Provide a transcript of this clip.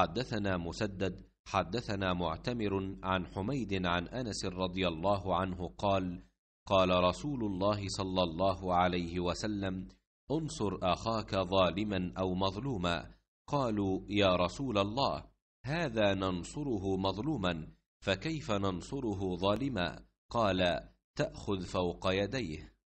حدثنا مسدد حدثنا معتمر عن حميد عن انس رضي الله عنه قال قال رسول الله صلى الله عليه وسلم انصر اخاك ظالما او مظلوما قالوا يا رسول الله هذا ننصره مظلوما فكيف ننصره ظالما قال تاخذ فوق يديه